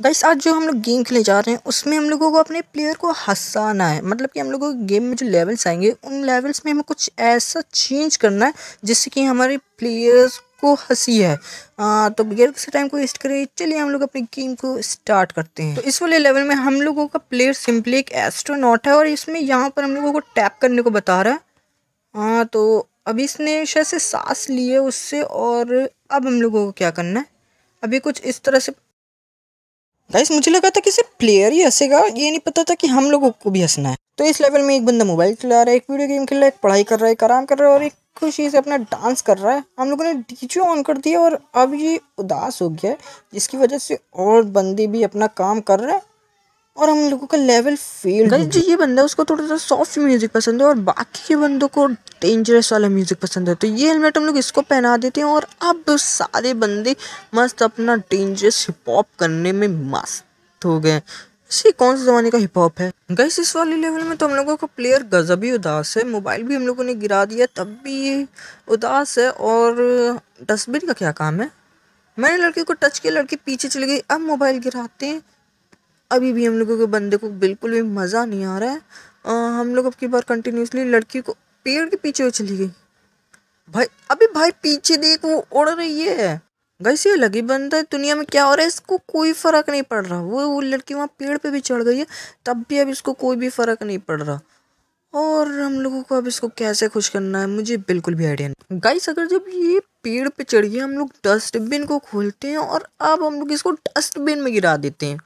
guys आज जो हम लोग गेम खेलने जा रहे हैं उसमें हम लोगों को अपने प्लेयर को हंसाना है मतलब कि हम लोगों के गेम में जो लेवल्स आएंगे उन लेवल्स में हमें कुछ ऐसा चेंज करना है जिससे कि हमारे प्लेयर्स को हंसी है आ, तो बगैर किसी टाइम को वेस्ट करें चलिए हम लोग अपने गेम को स्टार्ट करते हैं तो इस वाले लेवल में हम लोगों का प्लेयर सिंपली एक एस्ट्रोनॉट है और इसमें यहाँ पर हम लोगों को टैप करने को बता रहा है हाँ तो अभी इसने शायद से सांस लिए उससे और अब हम लोगों को क्या करना है अभी कुछ इस तरह से गाइस मुझे लगा था कि सिर्फ प्लेयर ही हंसेगा ये नहीं पता था कि हम लोगों को भी हंसना है तो इस लेवल में एक बंदा मोबाइल चला रहा है एक वीडियो गेम खेल रहा है एक पढ़ाई कर रहा है एक आराम कर रहा है और एक खुशी से अपना डांस कर रहा है हम लोगों ने डीजे ऑन कर दिया और अब ये उदास हो गया है जिसकी वजह से और बंदे भी अपना काम कर रहे हैं और हम लोगों का लेवल फेल गाइस जो ये बंदा है उसको थोड़ा सा सॉफ्ट म्यूजिक पसंद है और बाकी के बंदों को डेंजरस वाला म्यूजिक पसंद है तो ये हेलमेट हम लोग इसको पहना देते हैं और अब सारे बंदे मस्त अपना डेंजरस हिप हॉप करने में मस्त हो गए ये कौन से ज़माने का हिप हॉप है गैस इस वाले लेवल में तो हम लोगों का प्लेयर गजब ही उदास है मोबाइल भी हम लोगों ने गिरा दिया तब भी ये उदास है और डस्टबिन का क्या काम है मैंने लड़के को टच किया लड़के पीछे चले गई अब मोबाइल गिराते हैं अभी भी हम लोगों के बंदे को बिल्कुल भी मज़ा नहीं आ रहा है आ, हम लोग अब की बार कंटिन्यूसली लड़की को पेड़ के पीछे चली गई भाई अभी भाई पीछे देख वो उड़ रही है गैस ये लगी बंदा है दुनिया में क्या हो रहा है इसको कोई फ़र्क नहीं पड़ रहा वो वो लड़की वहाँ पेड़ पे भी चढ़ गई है तब भी अब इसको कोई भी फ़र्क नहीं पड़ रहा और हम लोगों को अब इसको कैसे खुश करना है मुझे बिल्कुल भी आइडिया नहीं गाइस अगर जब ये पेड़ पे गया हम लोग डस्टबिन को खोलते हैं और अब हम लोग इसको डस्टबिन में गिरा देते हैं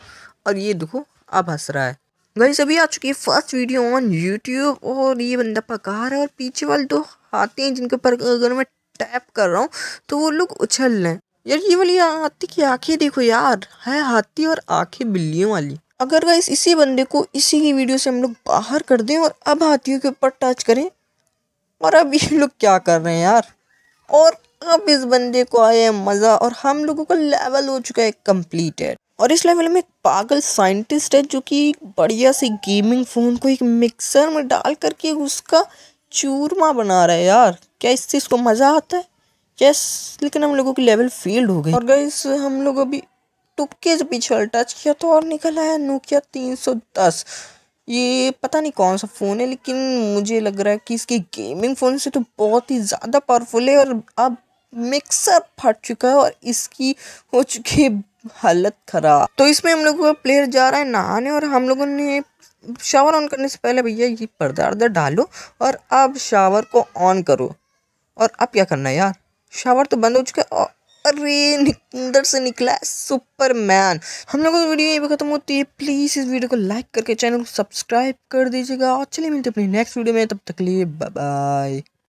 और ये देखो अब हंस रहा है गई सभी आ चुकी है फर्स्ट वीडियो ऑन यूट्यूब और ये बंदा पका रहा है और पीछे वाले दो हाथी हैं जिनके ऊपर अगर मैं टैप कर रहा हूँ तो वो लोग उछल रहे हैं यार ये वाली हाथी की आंखें देखो यार है हाथी और आंखें बिल्लियों वाली अगर गाइस इसी बंदे को इसी की वीडियो से हम लोग बाहर कर दें और अब हाथियों के ऊपर टच करें और अब ये लोग क्या कर रहे हैं यार और अब इस बंदे को आया मज़ा और हम लोगों का लेवल हो चुका है कम्प्लीटेड और इस लेवल में एक पागल साइंटिस्ट है जो कि बढ़िया से गेमिंग फ़ोन को एक मिक्सर में डाल करके उसका चूरमा बना रहा है यार क्या इस चीज़ को मज़ा आता है यस लेकिन हम लोगों की लेवल फेल्ड हो गई और गई हम लोग अभी टुपके से पीछे टच किया तो और निकल आया नोकिया तीन सौ दस ये पता नहीं कौन सा फ़ोन है लेकिन मुझे लग रहा है कि इसके गेमिंग फ़ोन से तो बहुत ही ज़्यादा पावरफुल है और अब मिक्सर फट चुका है और इसकी हो चुकी है हालत खराब तो इसमें हम लोग का प्लेयर जा रहा है नहाने और हम लोगों ने शावर ऑन करने से पहले भैया ये पर्दा अर्दा डालो और अब शावर को ऑन करो और अब क्या करना है यार शावर तो बंद हो चुका है अरे अंदर से निकला है सुपरमैन हम लोगों की वीडियो यहीं पर खत्म होती है प्लीज़ इस वीडियो को लाइक करके चैनल को सब्सक्राइब कर दीजिएगा और चलिए मिलते अपनी नेक्स्ट वीडियो में तब तक लिए बाय